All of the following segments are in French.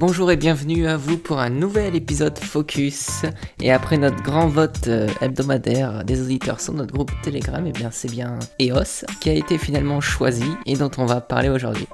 Bonjour et bienvenue à vous pour un nouvel épisode Focus. Et après notre grand vote euh, hebdomadaire des auditeurs sur notre groupe Telegram, et eh bien c'est bien EOS qui a été finalement choisi et dont on va parler aujourd'hui.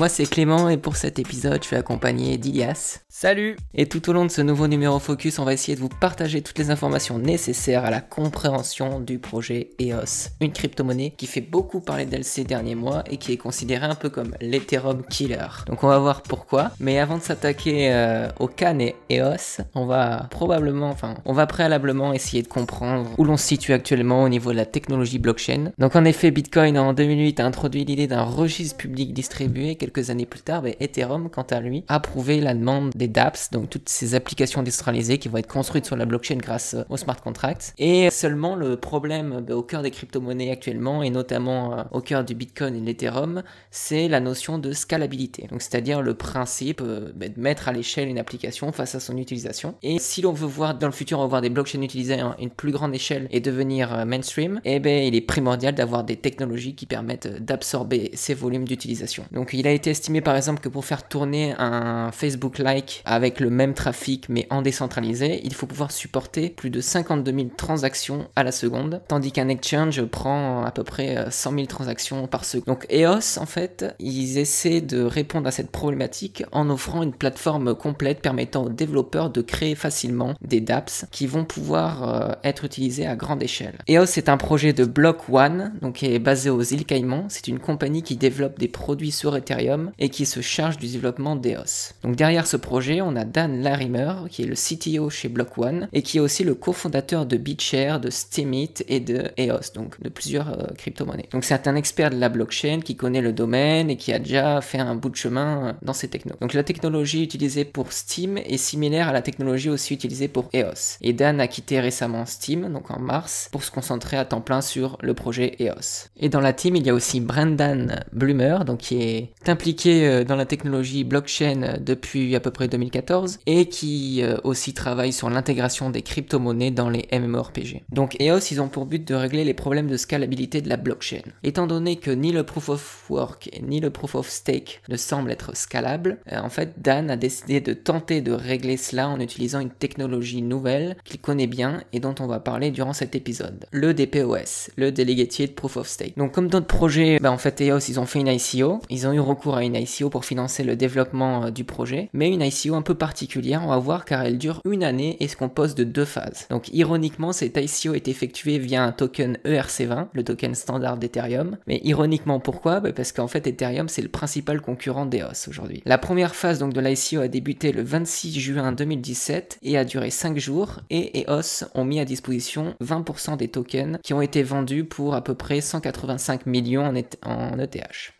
moi c'est Clément et pour cet épisode je suis accompagné d'Ilias. Salut Et tout au long de ce nouveau numéro Focus, on va essayer de vous partager toutes les informations nécessaires à la compréhension du projet EOS, une crypto-monnaie qui fait beaucoup parler d'elle ces derniers mois et qui est considérée un peu comme l'Ethereum Killer. Donc on va voir pourquoi, mais avant de s'attaquer euh, au Cannes et EOS, on va probablement, enfin on va préalablement essayer de comprendre où l'on se situe actuellement au niveau de la technologie blockchain. Donc en effet Bitcoin en 2008 a introduit l'idée d'un registre public distribué, quelque quelques années plus tard, ben, Ethereum, quant à lui, a approuvé la demande des dApps, donc toutes ces applications décentralisées qui vont être construites sur la blockchain grâce euh, aux smart contracts. Et euh, seulement le problème ben, au cœur des crypto-monnaies actuellement, et notamment euh, au cœur du Bitcoin et de l'Ethereum, c'est la notion de scalabilité. Donc c'est-à-dire le principe ben, de mettre à l'échelle une application face à son utilisation. Et si l'on veut voir dans le futur, avoir des blockchains utilisées à une plus grande échelle et devenir mainstream, eh ben, il est primordial d'avoir des technologies qui permettent d'absorber ces volumes d'utilisation. Donc il a été estimé par exemple que pour faire tourner un Facebook like avec le même trafic mais en décentralisé, il faut pouvoir supporter plus de 52 000 transactions à la seconde, tandis qu'un exchange prend à peu près 100 euh, 000 transactions par seconde. Donc EOS, en fait, ils essaient de répondre à cette problématique en offrant une plateforme complète permettant aux développeurs de créer facilement des dApps qui vont pouvoir euh, être utilisés à grande échelle. EOS est un projet de Block One, donc qui est basé aux îles Caïmans. C'est une compagnie qui développe des produits sur Ethereum et qui se charge du développement d'EOS. Donc derrière ce projet, on a Dan Larimer, qui est le CTO chez Block One et qui est aussi le cofondateur de BitShare, de Steemit et de EOS, donc de plusieurs euh, crypto-monnaies. Donc c'est un expert de la blockchain qui connaît le domaine et qui a déjà fait un bout de chemin euh, dans ces technos. Donc la technologie utilisée pour Steam est similaire à la technologie aussi utilisée pour EOS. Et Dan a quitté récemment Steam, donc en mars, pour se concentrer à temps plein sur le projet EOS. Et dans la team, il y a aussi Brendan Blumer, donc qui est un impliqué euh, dans la technologie blockchain euh, depuis à peu près 2014 et qui euh, aussi travaille sur l'intégration des crypto-monnaies dans les MMORPG. Donc EOS, ils ont pour but de régler les problèmes de scalabilité de la blockchain. Étant donné que ni le proof of work ni le proof of stake ne semblent être scalables, en fait Dan a décidé de tenter de régler cela en utilisant une technologie nouvelle qu'il connaît bien et dont on va parler durant cet épisode, le DPoS, le Delegated Proof of Stake. Donc comme d'autres projets, bah, en fait EOS, ils ont fait une ICO, ils ont eu à une ICO pour financer le développement euh, du projet, mais une ICO un peu particulière, on va voir, car elle dure une année et se compose de deux phases. Donc ironiquement, cette ICO est effectuée via un token ERC20, le token standard d'Ethereum. Mais ironiquement, pourquoi bah, Parce qu'en fait, Ethereum, c'est le principal concurrent d'EOS aujourd'hui. La première phase donc de l'ICO a débuté le 26 juin 2017 et a duré 5 jours, et EOS ont mis à disposition 20% des tokens qui ont été vendus pour à peu près 185 millions en ETH.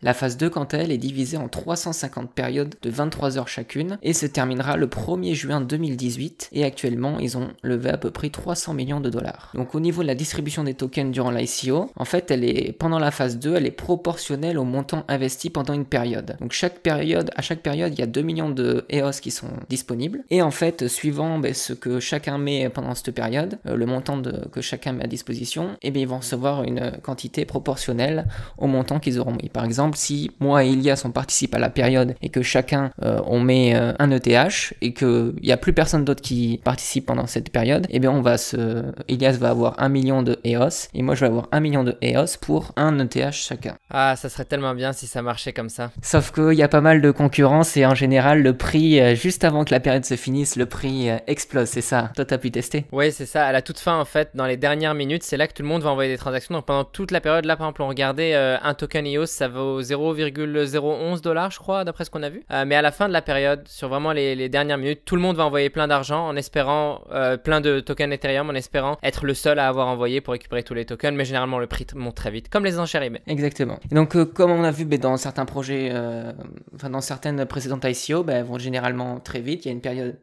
La phase 2, quant à elle, est divisé en 350 périodes de 23 heures chacune et se terminera le 1er juin 2018 et actuellement ils ont levé à peu près 300 millions de dollars. Donc au niveau de la distribution des tokens durant l'ICO, en fait elle est pendant la phase 2, elle est proportionnelle au montant investi pendant une période. Donc chaque période, à chaque période, il y a 2 millions de EOS qui sont disponibles et en fait suivant ben, ce que chacun met pendant cette période, euh, le montant que chacun met à disposition, et eh bien ils vont recevoir une quantité proportionnelle au montant qu'ils auront mis. Par exemple, si moi et a on participe à la période et que chacun euh, on met euh, un ETH et il n'y a plus personne d'autre qui participe pendant cette période, et eh bien on va se. Elias va avoir un million de EOS et moi je vais avoir un million de EOS pour un ETH chacun. Ah, ça serait tellement bien si ça marchait comme ça. Sauf qu'il y a pas mal de concurrence et en général le prix, euh, juste avant que la période se finisse, le prix explose, c'est ça Toi t'as pu tester Oui, c'est ça, à la toute fin en fait, dans les dernières minutes, c'est là que tout le monde va envoyer des transactions. Donc pendant toute la période, là par exemple, on regardait un token EOS, ça vaut 0,0 11 dollars, je crois, d'après ce qu'on a vu. Euh, mais à la fin de la période, sur vraiment les, dernières minutes, tout le monde va envoyer plein d'argent en espérant, euh, plein de tokens Ethereum, en espérant être le seul à avoir envoyé pour récupérer tous les tokens. Mais généralement, le prix monte très vite, comme les enchères eBay. Exactement. donc, euh, comme on a vu ben, dans certains projets, enfin, dans certaines précédentes ICO, ben, elles vont généralement très vite. Il y a une période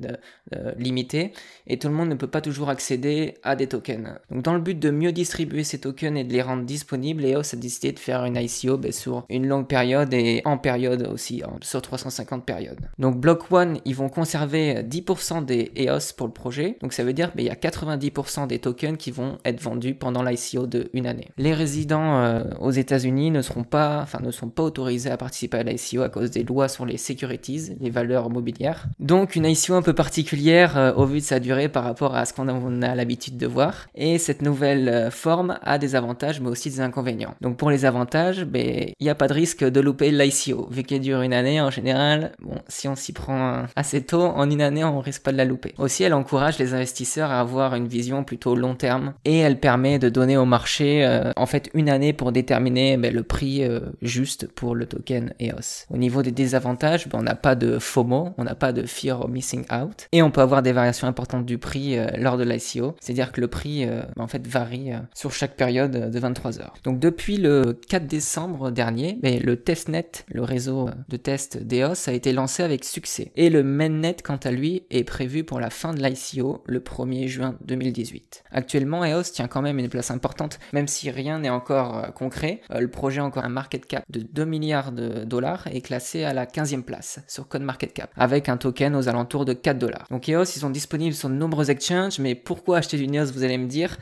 limitée et tout le monde ne peut pas toujours accéder à des tokens. Donc, dans le but de mieux distribuer ces tokens et de les rendre disponibles, EOS a décidé de faire une ICO ben, sur une longue période et en période aussi, hein, sur 350 périodes. Donc Block One, ils vont conserver 10% des EOS pour le projet, donc ça veut dire qu'il ben, y a 90% des tokens qui vont être vendus pendant l'ICO de une année. Les résidents euh, aux États-Unis ne seront pas, enfin ne sont pas autorisés à participer à l'ICO à cause des lois sur les securities, les valeurs mobilières. Donc une ICO un peu particulière euh, au vu de sa durée par rapport à ce qu'on a, l'habitude de voir. Et cette nouvelle euh, forme a des avantages mais aussi des inconvénients. Donc pour les avantages, ben, il n'y a pas de risque de louper l'ICO SEO. Vu dure une année en général, bon, si on s'y prend euh, assez tôt, en une année, on risque pas de la louper. Aussi, elle encourage les investisseurs à avoir une vision plutôt long terme et elle permet de donner au marché euh, en fait une année pour déterminer ben, le prix euh, juste pour le token EOS. Au niveau des désavantages, ben, on n'a pas de FOMO, on n'a pas de fear of missing out et on peut avoir des variations importantes du prix lors de l'ICO, c'est-à-dire que le prix ben, en fait varie sur chaque période de 23 heures. Donc depuis le 4 décembre dernier, le testnet, le réseau euh, de test d'EOS a été lancé avec succès. Et le mainnet, quant à lui, est prévu pour la fin de l'ICO, le 1er juin 2018. Actuellement, EOS tient quand même une place importante, même si rien n'est encore euh, concret. Euh, le projet a encore un market cap de 2 milliards de dollars et est classé à la 15e place sur Cap avec un token aux alentours de 4 dollars. Donc EOS, ils sont disponibles sur de nombreux exchanges, mais pourquoi acheter du EOS, vous allez me dire,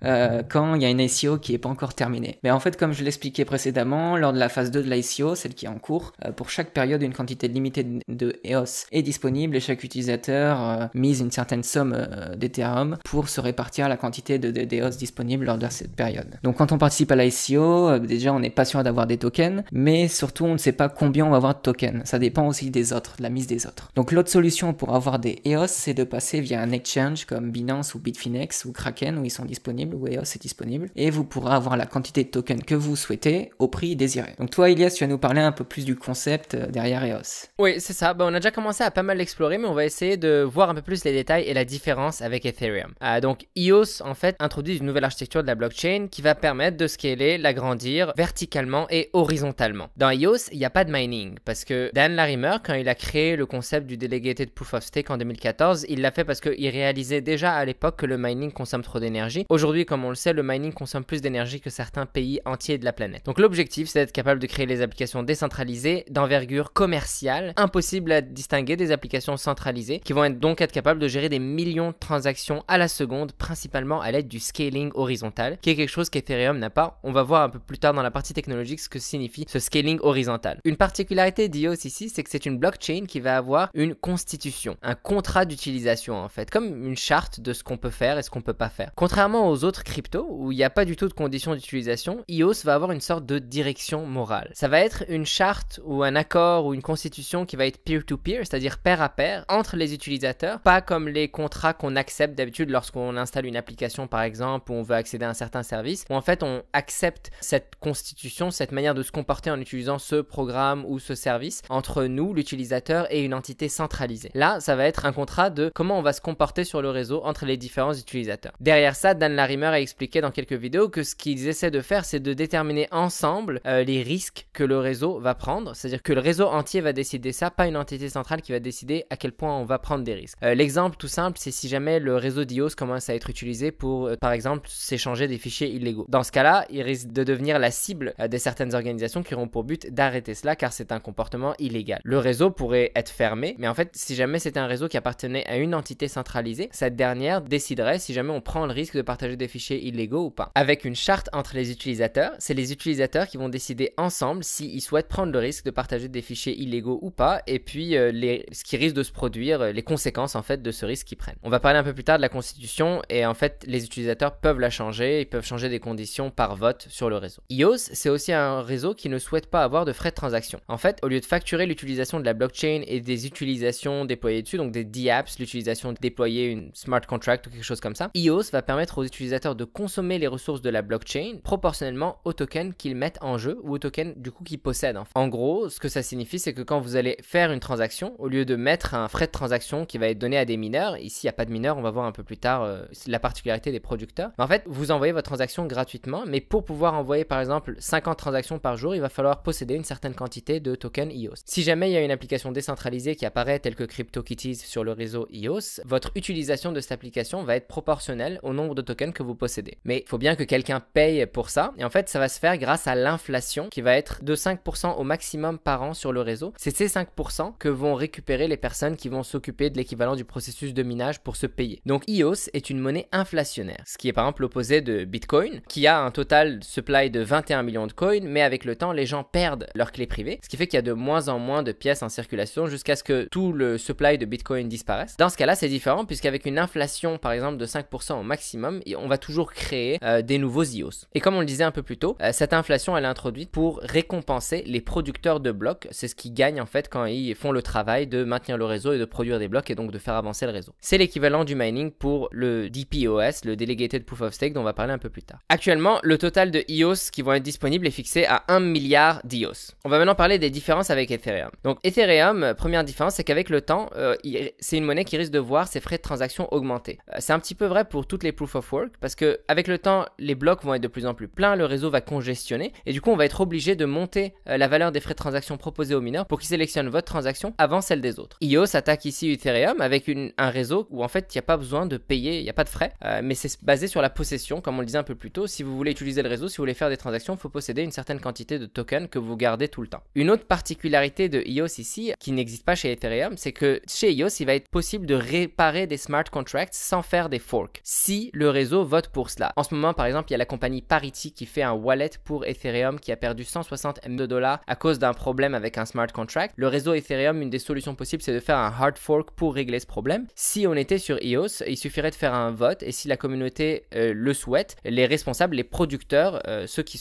quand il y a une ICO qui n'est pas encore terminée Mais en fait, comme je l'expliquais précédemment, lors de la phase 2 de l'ICO, celle qui est en cours, euh, pour chaque période, une quantité limitée de EOS est disponible et chaque utilisateur euh, mise une certaine somme euh, d'Ethereum pour se répartir la quantité de, d'EOS disponible lors de cette période. Donc quand on participe à l'ICO, déjà on est pas d'avoir des tokens, mais surtout on ne sait pas combien on va avoir de tokens. Ça dépend aussi des autres, de la mise des autres. Donc l'autre solution pour avoir des EOS, c'est de passer via un exchange comme Binance ou Bitfinex ou Kraken où ils sont disponibles, où EOS est disponible, et vous pourrez avoir la quantité de tokens que vous souhaitez au prix désiré. Donc toi Elias, tu vas nous parler un peu plus du concept euh, derrière EOS. Oui, c'est ça. Bah, on a déjà commencé à pas mal l'explorer, mais on va essayer de voir un peu plus les détails et la différence avec Ethereum. Euh, donc EOS, en fait, introduit une nouvelle architecture de la blockchain qui va permettre de scaler, l'agrandir verticalement et horizontalement. Dans EOS, il n'y a pas de mining, parce que Dan Larimer, quand il a créé le concept du Delegated Proof of Stake en 2014, il l'a fait parce qu'il réalisait déjà à l'époque que le mining consomme trop d'énergie. Aujourd'hui, comme on le sait, le mining consomme plus d'énergie que certains pays entiers de la planète. Donc l'objectif, c'est d'être capable de créer les applications décentralisées d'envergure commerciale, impossible à distinguer des applications centralisées, qui vont être donc être capables de gérer des millions de transactions à la seconde, principalement à l'aide du scaling horizontal, qui est quelque chose qu'Ethereum n'a pas. On va voir un peu plus tard dans la partie technologique ce que signifie ce scaling horizontal. Une particularité d'IOS ici, c'est que c'est une blockchain qui va avoir une constitution, un contrat d'utilisation en fait, comme une charte de ce qu'on peut faire et ce qu'on peut pas faire. Contrairement aux autres cryptos, où il n'y a pas du tout de conditions d'utilisation, IOS va avoir une sorte de direction morale. Ça va être une charte ou un accord ou une constitution qui va être peer-to-peer, c'est-à-dire pair à pair entre les utilisateurs, pas comme les contrats qu'on accepte d'habitude lorsqu'on installe une application par exemple ou on veut accéder à un certain service, où en fait on accepte cette constitution, cette manière de se comporter en utilisant ce programme ou ce service entre nous, l'utilisateur et une entité centralisée. Là, ça va être un contrat de comment on va se comporter sur le réseau entre les différents utilisateurs. Derrière ça, Dan Larimer a expliqué dans quelques vidéos que ce qu'ils essaient de faire, c'est de déterminer ensemble euh, les risques que le réseau va prendre, c'est-à-dire que le réseau entier va décider ça, pas une entité centrale qui va décider à quel point on va prendre des risques. Euh, l'exemple tout simple, c'est si jamais le réseau d'IOS commence à être utilisé pour, euh, par exemple, s'échanger des fichiers illégaux. Dans ce cas-là, il risque de devenir la cible euh, des de certaines organisations qui auront pour but d'arrêter cela car c'est un comportement illégal. Le réseau pourrait être fermé, mais en fait, si jamais c'était un réseau qui appartenait à une entité centralisée, cette dernière déciderait si jamais on prend le risque de partager des fichiers illégaux ou pas. Avec une charte entre les utilisateurs, c'est les utilisateurs qui vont décider ensemble s'ils souhaitent prendre le risque de partager des fichiers illégaux ou pas, et puis euh, les, ce qui risque de se produire, euh, les conséquences en fait de ce risque qu'ils prennent. On va parler un peu plus tard de la constitution, et en fait les utilisateurs peuvent la changer, ils peuvent changer des conditions par vote sur le réseau. IOS, c'est aussi un réseau qui ne souhaite pas avoir de frais de transaction. En fait, au lieu de facturer l'utilisation de la blockchain et des utilisations déployées dessus, donc des DApps, l'utilisation de déployer une smart contract ou quelque chose comme ça, IOS va permettre aux utilisateurs de consommer les ressources de la blockchain proportionnellement au token qu'ils mettent en jeu ou aux token du coup qu'ils possèdent. en gros, ce que ça signifie, c'est que quand vous allez faire une transaction, au lieu de mettre un frais de transaction qui va être donné à des mineurs, ici il n'y a pas de mineurs, on va voir un peu plus tard euh, la particularité des producteurs, en fait vous envoyez votre transaction gratuitement, mais pour pouvoir envoyer par exemple 50 transactions par jour, il va falloir posséder une certaine quantité de tokens EOS. Si jamais il y a une application décentralisée qui apparaît telle que CryptoKitties sur le réseau EOS, votre utilisation de cette application va être proportionnelle au nombre de tokens que vous possédez. Mais il faut bien que quelqu'un paye pour ça, et en fait ça va se faire grâce à l'inflation qui va être de 5% au maximum par an sur le réseau. C'est ces 5% que vont récupérer les personnes qui vont s'occuper de l'équivalent du processus de minage pour se payer. Donc EOS est une monnaie inflationnaire, ce qui est par exemple l'opposé de Bitcoin, qui a un total supply de 21 millions de coins, mais avec le temps, les gens perdent leurs clés privées, ce qui fait qu'il y a de moins en moins de pièces en circulation jusqu'à ce que tout le supply de Bitcoin disparaisse. Dans ce cas-là, c'est différent, puisqu'avec une inflation, par exemple, de 5% au maximum, on va toujours créer euh, des nouveaux EOS. Et comme on le disait un peu plus tôt, euh, cette inflation, elle est introduite pour récompenser les producteurs de blocs. C'est ce qu'ils gagnent en fait quand ils font le travail de maintenir le réseau et de produire des blocs et donc de faire avancer le réseau. C'est l'équivalent du mining pour le DPoS, le Delegated Proof of Stake dont on va parler un peu plus tard. Actuellement, le total de EOS qui vont être disponibles est fixé à 1 milliard d'IOS. On va maintenant parler des différences avec Ethereum. Donc Ethereum, première différence, c'est qu'avec le temps, euh, c'est une monnaie qui risque de voir ses frais de transaction augmenter. Euh, c'est un petit peu vrai pour toutes les proof of work parce que avec le temps, les blocs vont être de plus en plus pleins, le réseau va congestionner et du coup, on va être obligé de monter euh, la valeur des frais de transaction transactions proposées aux mineurs pour qu'ils sélectionnent votre transaction avant celle des autres. Io attaque ici Ethereum avec un réseau où en fait il n'y a pas besoin de payer, il n'y a pas de frais, euh, mais c'est basé sur la possession, comme on le disait un peu plus tôt. Si vous voulez utiliser le réseau, si vous voulez faire des transactions, il faut posséder une certaine quantité de tokens que vous gardez tout le temps. Une autre particularité de IOS ici, qui n'existe pas chez Ethereum, c'est que chez IOS, il va être possible de réparer des smart contracts sans faire des forks, si le réseau vote pour cela. En ce moment, par exemple, il y a la compagnie Parity qui fait un wallet pour Ethereum qui a perdu 160 M2 dollars à cause d'un problème avec un smart contract. Le réseau Ethereum, une des solutions possibles, c'est de faire un hard fork pour régler ce problème. Si on était sur EOS, il suffirait de faire un vote et si la communauté euh, le souhaite, les responsables, les producteurs, euh, ceux qui,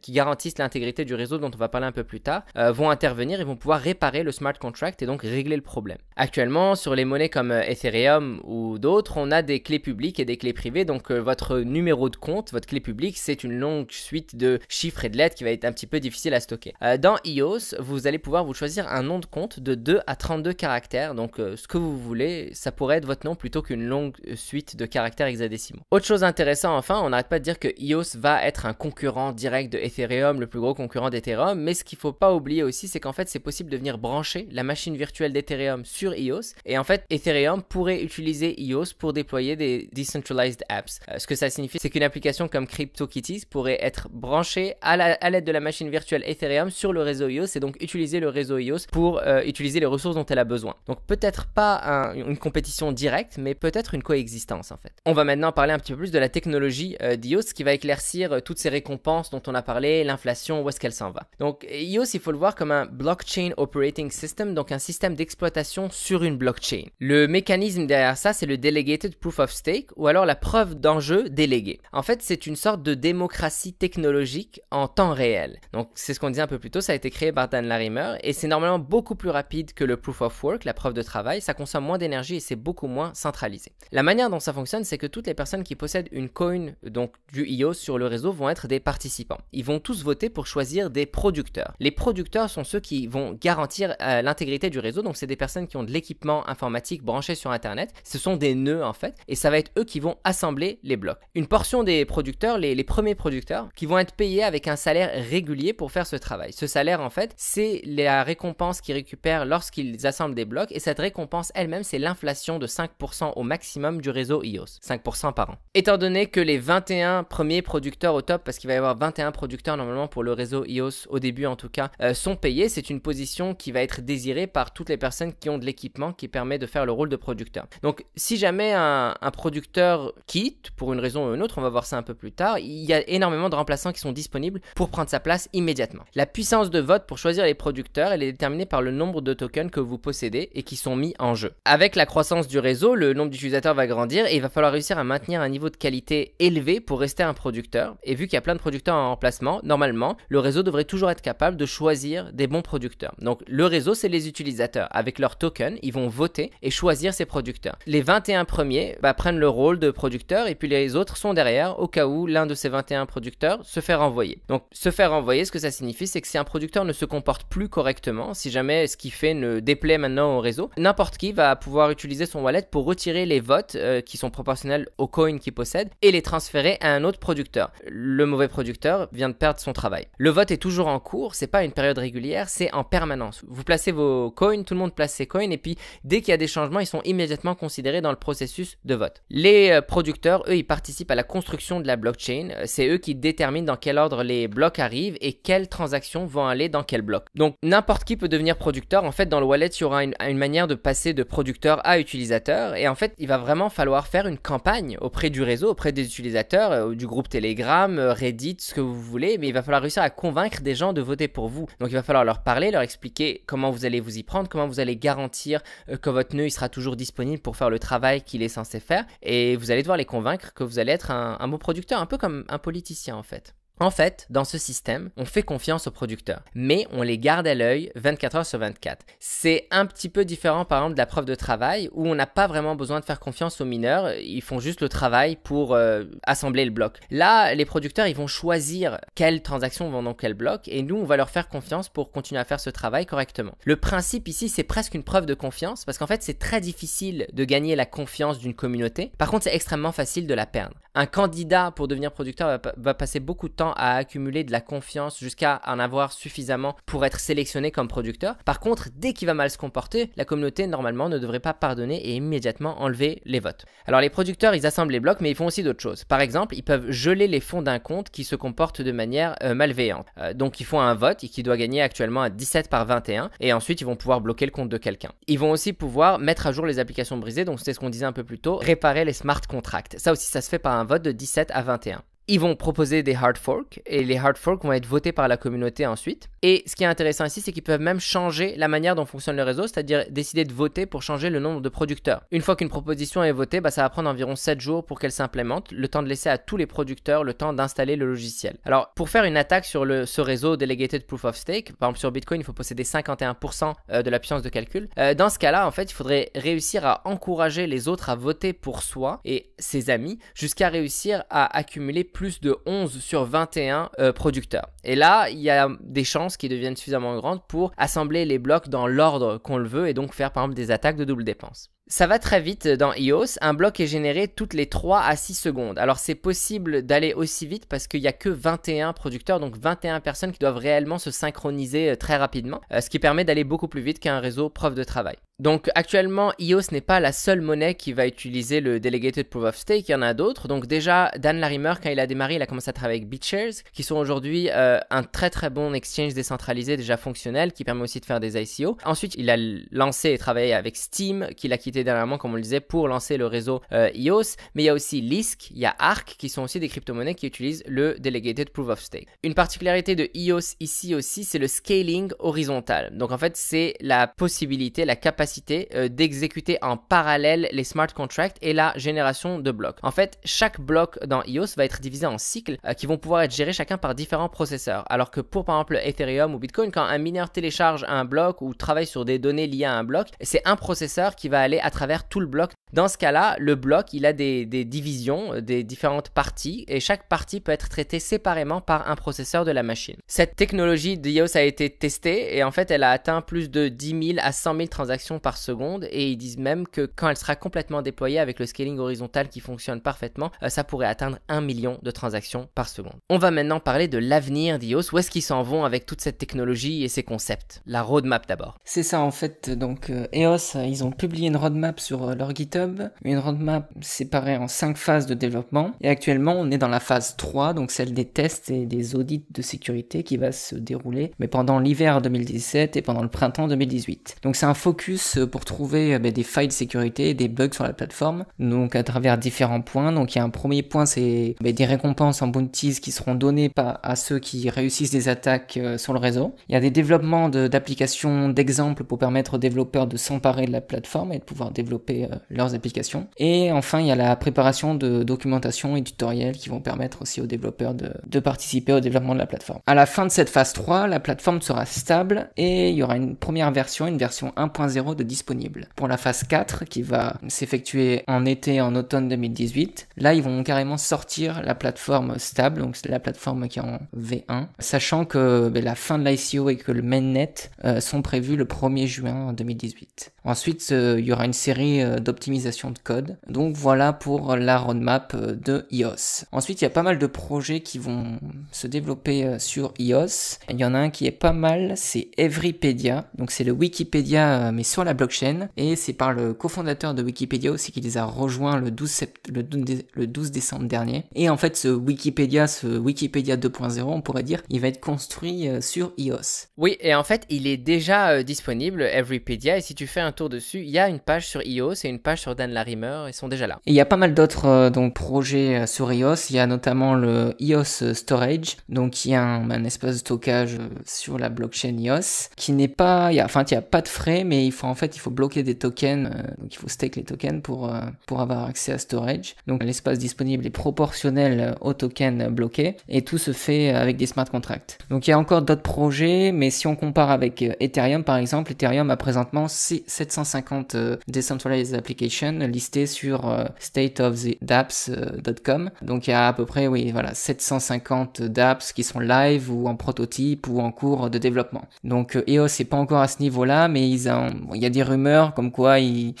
qui garantissent l'intégrité du réseau dont on va parler un peu plus tard, euh, vont intervenir et vont pouvoir réparer le smart contract et donc régler le problème. Actuellement, sur les monnaies comme Ethereum ou d'autres, on a des clés publiques et des clés privées. Donc votre numéro de compte, votre clé publique, c'est une longue suite de chiffres et de lettres qui va être un petit peu difficile à stocker. dans EOS, vous allez pouvoir vous choisir un nom de compte de 2 à 32 caractères, donc euh, ce que vous voulez, ça pourrait être votre nom plutôt qu'une longue suite de caractères hexadécimaux. Autre chose intéressante enfin, on n'arrête pas de dire que iOS va être un concurrent direct de Ethereum, le plus gros concurrent d'Ethereum, mais ce qu'il faut pas oublier aussi, c'est qu'en fait c'est possible de venir brancher la machine virtuelle d'Ethereum sur iOS, et en fait Ethereum pourrait utiliser iOS pour déployer des decentralized apps. Euh, ce que ça signifie, c'est qu'une application comme CryptoKitties pourrait être branchée à l'aide de la machine virtuelle Ethereum sur le réseau c'est donc utiliser le réseau iOS pour euh, utiliser les ressources dont elle a besoin. Donc peut-être pas une compétition directe, mais peut-être une coexistence en fait. On va maintenant parler un petit peu plus de la technologie euh, d'iOS qui va éclaircir euh, toutes ces récompenses dont on a parlé, l'inflation, où est-ce qu'elle s'en va. Donc iOS, il faut le voir comme un blockchain operating system, donc un système d'exploitation sur une blockchain. Le mécanisme derrière ça, c'est le delegated proof of stake ou alors la preuve d'enjeu déléguée. En fait, c'est une sorte de démocratie technologique en temps réel. Donc c'est ce qu'on disait un peu plus tôt, ça a été créé Bartan par Dan Larimer, et c'est normalement beaucoup plus rapide que le proof of work, la preuve de travail, ça consomme moins d'énergie et c'est beaucoup moins centralisé. La manière dont ça fonctionne, c'est que toutes les personnes qui possèdent une coin, donc du IO sur le réseau, vont être des participants. Ils vont tous voter pour choisir des producteurs. Les producteurs sont ceux qui vont garantir euh, l'intégrité du réseau, donc c'est des personnes qui ont de l'équipement informatique branché sur Internet, ce sont des nœuds en fait, et ça va être eux qui vont assembler les blocs. Une portion des producteurs, les, les premiers producteurs, qui vont être payés avec un salaire régulier pour faire ce travail. Ce salaire en fait, c'est la récompense qu'ils récupèrent lorsqu'ils assemblent des blocs, et cette récompense elle-même, c'est l'inflation de 5% au maximum du réseau IOS, 5% par an. Étant donné que les 21 premiers producteurs au top, parce qu'il va y avoir 21 producteurs normalement pour le réseau IOS, au début en tout cas, euh, sont payés, c'est une position qui va être désirée par toutes les personnes qui ont de l'équipement qui permet de faire le rôle de producteur. Donc si jamais un, un producteur quitte, pour une raison ou une autre, on va voir ça un peu plus tard, il y a énormément de remplaçants qui sont disponibles pour prendre sa place immédiatement. La puissance de vote pour choisir les producteurs, elle est déterminée par le nombre de tokens que vous possédez et qui sont mis en jeu. Avec la croissance du réseau, le nombre d'utilisateurs va grandir et il va falloir réussir à maintenir un niveau de qualité élevé pour rester un producteur. Et vu qu'il y a plein de producteurs en remplacement, normalement, le réseau devrait toujours être capable de choisir des bons producteurs. Donc le réseau, c'est les utilisateurs. Avec leurs tokens, ils vont voter et choisir ces producteurs. Les 21 premiers bah, prennent le rôle de producteurs et puis les autres sont derrière au cas où l'un de ces 21 producteurs se fait renvoyer. Donc se faire renvoyer, ce que ça signifie, c'est que si un producteur ne se comporte plus correctement, si jamais ce qu'il fait ne déplaît maintenant au réseau, n'importe qui va pouvoir utiliser son wallet pour retirer les votes euh, qui sont proportionnels aux coins qu'il possède et les transférer à un autre producteur. Le mauvais producteur vient de perdre son travail. Le vote est toujours en cours, c'est pas une période régulière, c'est en permanence. Vous placez vos coins, tout le monde place ses coins et puis dès qu'il y a des changements, ils sont immédiatement considérés dans le processus de vote. Les euh, producteurs, eux, ils participent à la construction de la blockchain, c'est eux qui déterminent dans quel ordre les blocs arrivent et quelles transactions vont aller dans bloc. Donc n'importe qui peut devenir producteur. En fait, dans le wallet, il y aura une, manière de passer de producteur à utilisateur. Et en fait, il va vraiment falloir faire une campagne auprès du réseau, auprès des utilisateurs, euh, du groupe Telegram, euh, Reddit, ce que vous voulez. Mais il va falloir réussir à convaincre des gens de voter pour vous. Donc il va falloir leur parler, leur expliquer comment vous allez vous y prendre, comment vous allez garantir euh, que votre nœud il sera toujours disponible pour faire le travail qu'il est censé faire. Et vous allez devoir les convaincre que vous allez être un, un bon producteur, un peu comme un politicien en fait. En fait, dans ce système, on fait confiance aux producteurs, mais on les garde à l'œil 24 heures sur 24. C'est un petit peu différent par exemple de la preuve de travail où on n'a pas vraiment besoin de faire confiance aux mineurs, ils font juste le travail pour euh, assembler le bloc. Là, les producteurs, ils vont choisir quelles transactions vont dans quel bloc et nous, on va leur faire confiance pour continuer à faire ce travail correctement. Le principe ici, c'est presque une preuve de confiance parce qu'en fait, c'est très difficile de gagner la confiance d'une communauté. Par contre, c'est extrêmement facile de la perdre. Un candidat pour devenir producteur va passer beaucoup de temps à accumuler de la confiance jusqu'à en avoir suffisamment pour être sélectionné comme producteur. Par contre, dès qu'il va mal se comporter, la communauté normalement ne devrait pas pardonner et immédiatement enlever les votes. Alors les producteurs, ils assemblent les blocs, mais ils font aussi d'autres choses. Par exemple, ils peuvent geler les fonds d'un compte qui se comporte de manière euh, malveillante. Euh, donc ils font un vote et qui doit gagner actuellement à 17 par 21, et ensuite ils vont pouvoir bloquer le compte de quelqu'un. Ils vont aussi pouvoir mettre à jour les applications brisées, donc c'est ce qu'on disait un peu plus tôt, réparer les smart contracts. Ça aussi, ça se fait par un vote de 17 à 21 ils vont proposer des hard forks et les hard forks vont être votés par la communauté ensuite. Et ce qui est intéressant ici, c'est qu'ils peuvent même changer la manière dont fonctionne le réseau, c'est-à-dire décider de voter pour changer le nombre de producteurs. Une fois qu'une proposition est votée, bah, ça va prendre environ 7 jours pour qu'elle s'implémente, le temps de laisser à tous les producteurs le temps d'installer le logiciel. Alors, pour faire une attaque sur le, ce réseau Delegated Proof of Stake, par exemple sur Bitcoin, il faut posséder 51% euh, de la puissance de calcul. Euh, dans ce cas-là, en fait, il faudrait réussir à encourager les autres à voter pour soi et ses amis jusqu'à réussir à accumuler plus de 11 sur 21 euh, producteurs. Et là, il y a des chances qui deviennent suffisamment grandes pour assembler les blocs dans l'ordre qu'on le veut et donc faire par exemple des attaques de double dépense. Ça va très vite dans iOS, e un bloc est généré toutes les 3 à 6 secondes. Alors c'est possible d'aller aussi vite parce qu'il n'y a que 21 producteurs, donc 21 personnes qui doivent réellement se synchroniser euh, très rapidement, euh, ce qui permet d'aller beaucoup plus vite qu'un réseau preuve de travail. Donc actuellement, iOS e n'est pas la seule monnaie qui va utiliser le Delegated Proof of Stake, il y en a d'autres. Donc déjà, Dan Larimer, quand il a démarré, il a commencé à travailler avec BitShares, qui sont aujourd'hui euh, un très très bon exchange décentralisé déjà fonctionnel, qui permet aussi de faire des ICO. Ensuite, il a lancé et travaillé avec Steam, qu'il a quitté dernièrement, comme on le disait, pour lancer le réseau EOS, euh, Mais il y a aussi LISC, il y a ARC, qui sont aussi des crypto-monnaies qui utilisent le Delegated Proof of Stake. Une particularité de EOS ici aussi, c'est le scaling horizontal. Donc en fait, c'est la possibilité, la capacité euh, d'exécuter en parallèle les smart contracts et la génération de blocs. En fait, chaque bloc dans EOS va être divisé en cycles euh, qui vont pouvoir être gérés chacun par différents processeurs. Alors que pour par exemple Ethereum ou Bitcoin, quand un mineur télécharge un bloc ou travaille sur des données liées à un bloc, c'est un processeur qui va aller à travers tout le bloc. Dans ce cas-là, le bloc, il a des, divisions, euh, des différentes parties, et chaque partie peut être traitée séparément par un processeur de la machine. Cette technologie d'EOS a été testée, et en fait, elle a atteint plus de 10 000 à 100 000 transactions par seconde, et ils disent même que quand elle sera complètement déployée avec le scaling horizontal qui fonctionne parfaitement, euh, ça pourrait atteindre 1 million de transactions par seconde. On va maintenant parler de l'avenir d'EOS. où est-ce qu'ils s'en vont avec toute cette technologie et ces concepts. La roadmap d'abord. C'est ça en fait, donc euh, EOS, ils ont publié une roadmap map sur euh, leur GitHub, une roadmap séparée en 5 phases de développement. Et actuellement, on est dans la phase 3, donc celle des tests et des audits de sécurité qui va se dérouler mais pendant l'hiver 2017 et pendant le printemps 2018. Donc c'est un focus euh, pour trouver euh, ben, des failles de sécurité des bugs sur la plateforme, donc à travers différents points. Donc il y a un premier point, c'est ben, des récompenses en bounties qui seront données à ceux qui réussissent des attaques sur le réseau. Il y a des développements d'applications d'exemple d'exemples pour permettre aux développeurs de s'emparer de la plateforme et de pouvoir développer euh, leurs applications. Et enfin, il y a la préparation de documentation et tutoriels qui vont permettre aussi aux développeurs de, participer au développement de la plateforme. À la fin de cette phase 3, la plateforme sera stable et il y aura une première version, une version 1.0 de disponible. Pour la phase 4, qui va s'effectuer en été, en automne 2018, là, ils vont carrément sortir la plateforme stable, donc c'est la plateforme qui est en V1, sachant que ben, la fin de l'ICO et que le mainnet euh, sont prévus le 1er juin 2018. Ensuite, euh, il y aura une série euh, d'optimisation de code. Donc voilà pour la roadmap euh, de iOS. Ensuite, il y a pas mal de projets qui vont se développer euh, sur iOS. Il y en a un qui est pas mal, c'est Everypedia. Donc c'est le Wikipédia mais sur la blockchain. Et c'est par le cofondateur de Wikipédia aussi qui les a rejoints le 12, le 12, le 12 décembre dernier. Et en fait, ce Wikipédia, ce Wikipédia 2.0, on pourrait dire, il va être construit sur iOS. Oui, et en fait, il est déjà disponible, Everypedia. Et si tu fais un tour dessus, il y a une page sur iOS et une page sur Dan Larimer. Ils sont déjà là. il y a pas mal d'autres euh, donc projets euh, sur iOS. Il y a notamment le iOS euh, Storage, donc il y un, un, espace de stockage sur la blockchain iOS, qui n'est pas, il enfin, il n'y a pas de frais, mais il faut en fait, il faut bloquer des tokens, donc il faut stake les tokens pour pour avoir accès à Storage. Donc l'espace disponible est proportionnel aux tokens bloqués. et tout se fait avec des smart contracts. Donc il y a encore d'autres projets, mais si on compare avec Ethereum par exemple, Ethereum a présentement 750 Decentralized Application listé sur euh, stateofthedapps.com. Donc il y a à peu près oui, voilà, 750 dApps qui sont live ou en prototype ou en cours de développement. Donc EOS euh, e n'est pas encore à ce niveau-là, mais il y a des rumeurs comme quoi ils,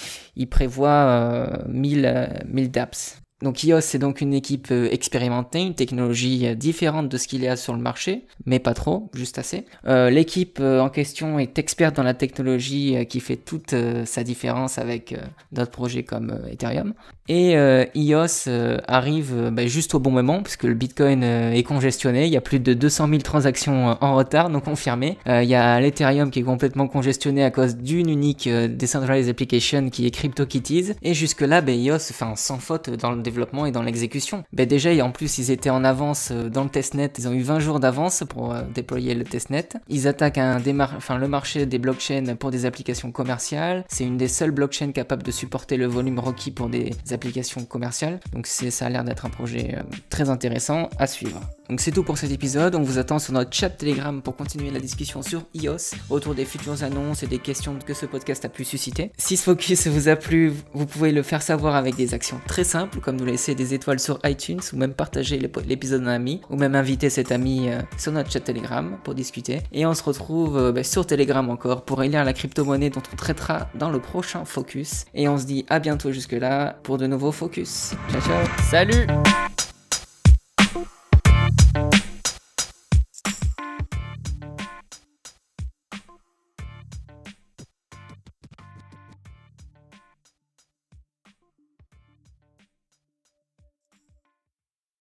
prévoit prévoient 1000, euh, 1000 dApps. Donc iOS c'est donc une équipe euh, expérimentée, une technologie euh, différente de ce qu'il y a sur le marché, mais pas trop, juste assez. Euh, l'équipe en question est experte dans la technologie qui fait toute sa différence avec d'autres projets comme Ethereum. Et EOS euh, IOS euh, arrive euh, bah, juste au bon moment, puisque le Bitcoin est congestionné, il y a plus de 200 000 transactions en retard, non confirmées. il y a l'Ethereum qui est complètement congestionné à cause d'une unique Decentralized Application qui est CryptoKitties. Et jusque-là, EOS bah, IOS, enfin, sans faute dans le développement et dans l'exécution. Bah, déjà, en plus, ils étaient en avance dans le testnet, ils ont eu 20 jours d'avance pour déployer le testnet. Ils attaquent un enfin, le marché des blockchains pour des applications commerciales. C'est une des seules blockchains capables de supporter le volume requis pour des applications commerciales. Donc ça a l'air d'être un projet euh, très intéressant à suivre. Donc c'est tout pour cet épisode, on vous attend sur notre chat Telegram pour continuer la discussion sur iOS autour des futures annonces et des questions que ce podcast a pu susciter. Si ce focus vous a plu, vous pouvez le faire savoir avec des actions très simples comme nous laisser des étoiles sur iTunes ou même partager l'épisode d'un ami ou même inviter cet ami euh, sur notre chat Telegram pour discuter. Et on se retrouve euh, bah, sur Telegram encore pour élire la crypto-monnaie dont on traitera dans le prochain focus. Et on se dit à bientôt jusque là pour de nouveaux focus. Ciao ciao Salut